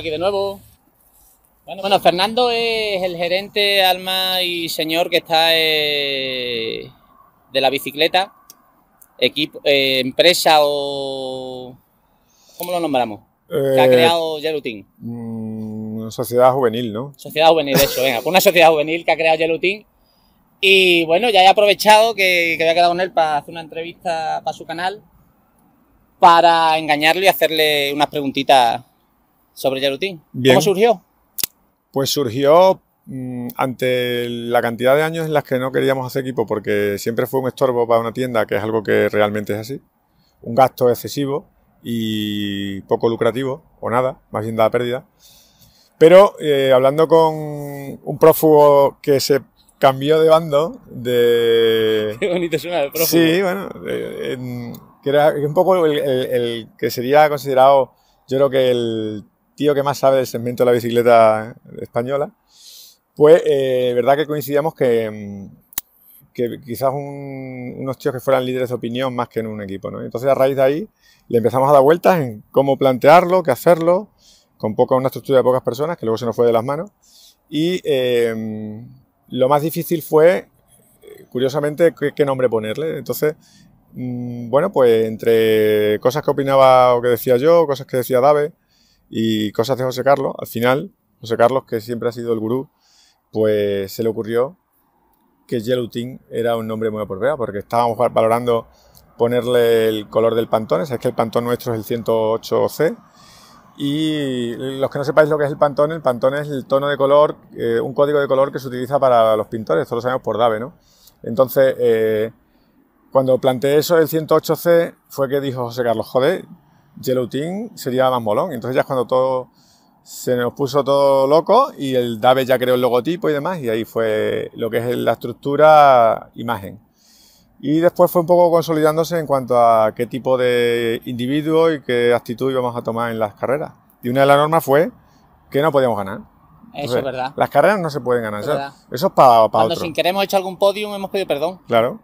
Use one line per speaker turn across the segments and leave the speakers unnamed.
aquí de nuevo. Bueno, bueno, Fernando es el gerente, alma y señor que está eh, de la bicicleta, equipo, eh, empresa o... ¿Cómo lo nombramos? que ha eh, creado Yelutin.
Mm, una sociedad juvenil, ¿no? Sociedad
juvenil, eso, venga. Una sociedad juvenil que ha creado Yelutin. Y bueno, ya he aprovechado que, que había quedado con él para hacer una entrevista para su canal, para engañarlo y hacerle unas preguntitas sobre Yarutín.
¿Cómo surgió? Pues surgió mm, ante la cantidad de años en las que no queríamos hacer equipo porque siempre fue un estorbo para una tienda, que es algo que realmente es así. Un gasto excesivo y poco lucrativo, o nada, más bien da pérdida. Pero eh, hablando con un prófugo que se cambió de bando, de... Qué bonito prófugo. Sí, bueno, que era un poco el que sería considerado, yo creo que el tío que más sabe del segmento de la bicicleta española, pues eh, verdad que coincidíamos que, mm, quizás unos tíos que fueran líderes de opinión más que en un equipo. ¿no? Entonces a raíz de ahí le empezamos a dar vueltas en cómo plantearlo, qué hacerlo, con poca, una estructura de pocas personas, que luego se nos fue de las manos. Y eh, lo más difícil fue, eh, curiosamente, qué, nombre ponerle. Entonces, mm, bueno, pues entre cosas que opinaba o que decía yo, cosas que decía Dave, y cosas de José Carlos, al final, José Carlos, que siempre ha sido el gurú, pues se le ocurrió que Yellow Team era un nombre muy apropiado, porque estábamos valorando ponerle el color del pantón. es que el pantón nuestro es el 108C, y los que no sepáis lo que es el pantón, el pantón es el tono de color, eh, un código de color que se utiliza para los pintores, todos lo sabemos por Dave, ¿no? Entonces, eh, cuando planteé eso del 108C, fue que dijo José Carlos, joder, Yellow Team sería más molón. Entonces ya es cuando todo se nos puso todo loco y el Dave ya creó el logotipo y demás y ahí fue lo que es la estructura imagen. Y después fue un poco consolidándose en cuanto a qué tipo de individuo y qué actitud íbamos a tomar en las carreras. Y una de las normas fue que no podíamos ganar. Eso es verdad. Las carreras no se pueden ganar. Eso, es para, para Cuando sin
querer hemos hecho algún podium hemos pedido perdón.
Claro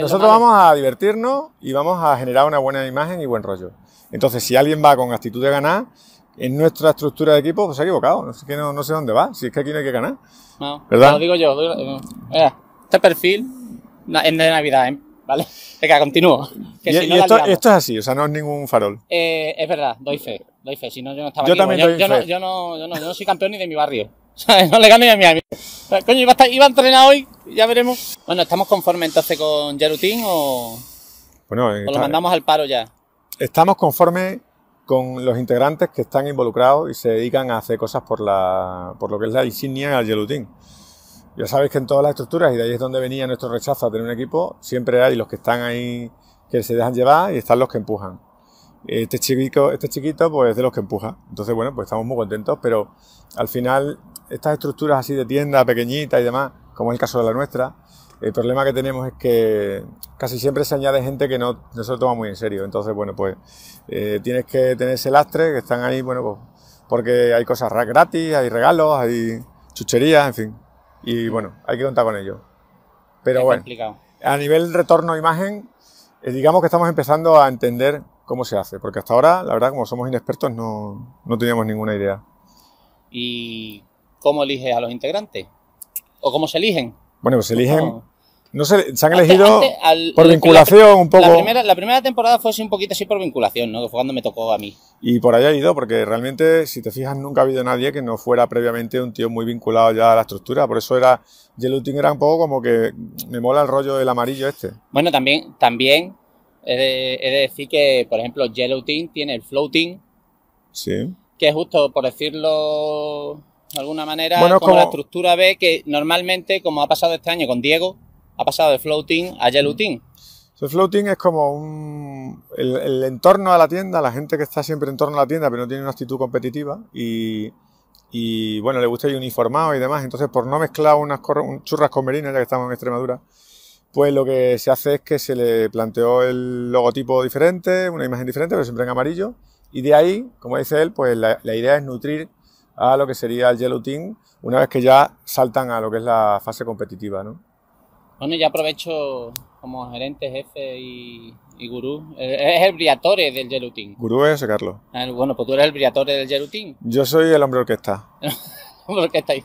nosotros vamos a divertirnos y vamos a generar una buena imagen y buen rollo. Entonces, si alguien va con actitud de ganar, en nuestra estructura de equipo, pues se ha equivocado. No sé, no, sé dónde va, si es que aquí no hay que ganar. No, ¿verdad? lo
digo yo. Eh, este perfil es de Navidad, ¿eh? ¿vale? Venga, continúo. y, esto, es así,
o sea, no es ningún farol.
Eh, es verdad, doy fe, doy fe. Si no, yo no estaba pues También yo, yo no soy campeón ni de mi barrio.
No le gane a Miami.
Coño, iba a, entrenar hoy, ya veremos. Bueno, ¿estamos conformes entonces con Yarutín o,
bueno, lo mandamos al paro ya? Estamos conformes con los integrantes que están involucrados y se dedican a hacer cosas por, la, por lo que es la insignia al Yelutín. Ya sabéis que en todas las estructuras, y de ahí es donde venía nuestro rechazo a tener un equipo, siempre hay los que están ahí que se dejan llevar y están los que empujan. Este chiquito, este chiquito pues es de los que empuja. Entonces, bueno, pues estamos muy contentos, pero al final estas estructuras así de tienda pequeñita y demás, como es el caso de la nuestra, el problema que tenemos es que casi siempre se añade gente que no, se lo toma muy en serio. Entonces, bueno, pues eh, tienes que tener ese lastre que están ahí, bueno, pues, porque hay cosas gratis, hay regalos, hay chucherías, en fin. Y bueno, hay que contar con ello. Pero bueno, a nivel retorno imagen, eh, digamos que estamos empezando a entender cómo se hace, porque hasta ahora, la verdad, como somos inexpertos, no, no teníamos ninguna idea.
¿Y ¿cómo eliges a los integrantes? ¿O cómo se eligen?
Bueno, pues se eligen... No se, se han elegido por vinculación un poco. La primera, temporada fue un poquito así por vinculación, ¿no? Que fue cuando me tocó a mí. Y por ahí ha ido, porque realmente, si te fijas, nunca ha habido nadie que no fuera previamente un tío muy vinculado ya a la estructura. Por eso era. Yelutin era un poco como que me mola el rollo del amarillo este. Bueno, también, también
he de, decir que, por ejemplo, Yellow Team tiene el floating. Sí. Que es justo, por decirlo de alguna manera, con la estructura B, que normalmente, como ha pasado este año con Diego, ha pasado de floating a gelutin. Mm.
El floating es como un, el, entorno a la tienda, la gente que está siempre en torno a la tienda, pero no tiene una actitud competitiva y, bueno, le gusta ir uniformado y demás. Entonces, por no mezclar unas churras con merinas, ya que estamos en Extremadura, pues lo que se hace es que se le planteó el logotipo diferente, una imagen diferente, pero siempre en amarillo. Y de ahí, como dice él, pues la idea es nutrir a lo que sería el Yellow Team una vez que ya saltan a lo que es la fase competitiva. ¿no?
Bueno, ya aprovecho como gerente, jefe y, gurú. Eh, es el briatore del Yellow Team.
Gurú es ese, Carlos.
Ah, bueno, pues tú eres el briatore del Yellow Team.
Yo soy el hombre orquesta.
lo estáis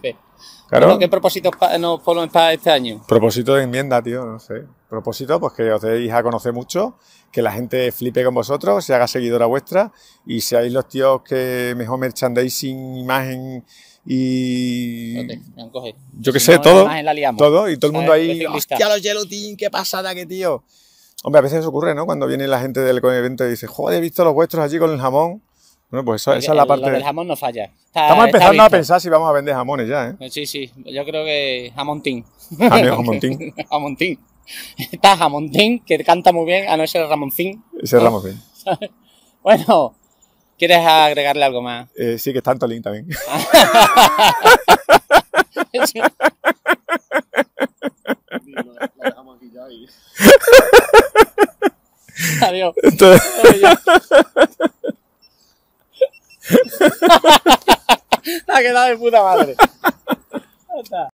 ¿Qué propósito nos ponen para este año?
Propósito de enmienda, tío, no sé. Propósito, pues que os deis a conocer mucho, que la gente flipe con vosotros, se haga seguidora vuestra y seáis los tíos que mejor merchandising, imagen y. yo qué sé, todo. Todo y todo el mundo ahí. ¡Hostia, los ¡Qué pasada, que tío! Hombre, a veces ocurre, ¿no? Cuando viene la gente del evento y dice, joder, he visto los vuestros allí con el jamón. Bueno, pues esa, esa es la parte. Lo del jamón no falla. Estamos empezando a pensar si vamos a vender jamones ya,
¿eh? Sí, sí. Yo creo que jamontín. Ah, jamontín. jamontín. Está jamontín, que canta muy bien, a no ser Ramoncín. Ese es Ramoncín. bueno, ¿quieres agregarle algo más?
Eh, sí, que está Tolín también.
Adiós. Adiós.
que quedado de puta madre.